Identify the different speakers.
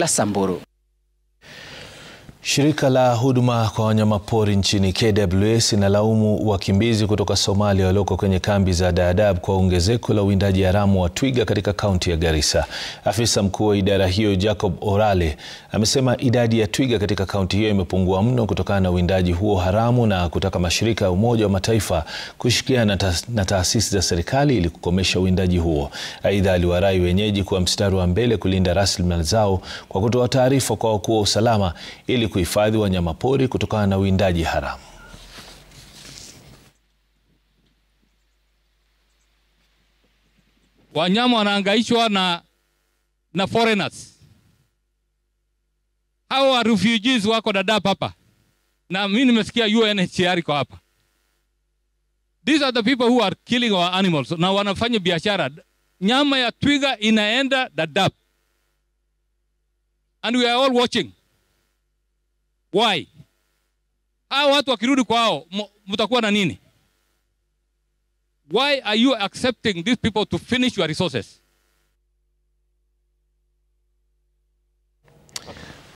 Speaker 1: la Samburu. Shirika la huduma kwa wanyamapori nchini KWS inalaumu wakimbizi kutoka Somalia walioko kwenye kambi za Dadaab kwa ongezeko la uwindaji haramu wa twiga katika kaunti ya Garissa. Afisa mkuu wa idara hiyo Jacob Orale amesema idadi ya twiga katika kaunti hiyo imepungua mno kutokana na uwindaji huo haramu na kutaka mashirika ya Umoja wa Mataifa kushirikiana na taasisi za serikali ili kukomesha uwindaji huo. Aidha, aliwarai wenyeji kuwa mstari wa mbele kulinda rasilimali zao kwa kutoa taarifa kwa wakuu wa usalama ili kuhifadhi wanyamapori kutokana na uwindaji haramu.
Speaker 2: Wanyama wanaangaishwa na, na foreigners. Hawa refugees wako Dadaab hapa, na mimi nimesikia UNHCR iko hapa. These are the people who are killing our animals, na wanafanya biashara. Nyama ya twiga inaenda Dadaab, and we are all watching. Why? Hao watu wakirudi kwao mtakuwa na nini? Why are you accepting these people to finish your resources?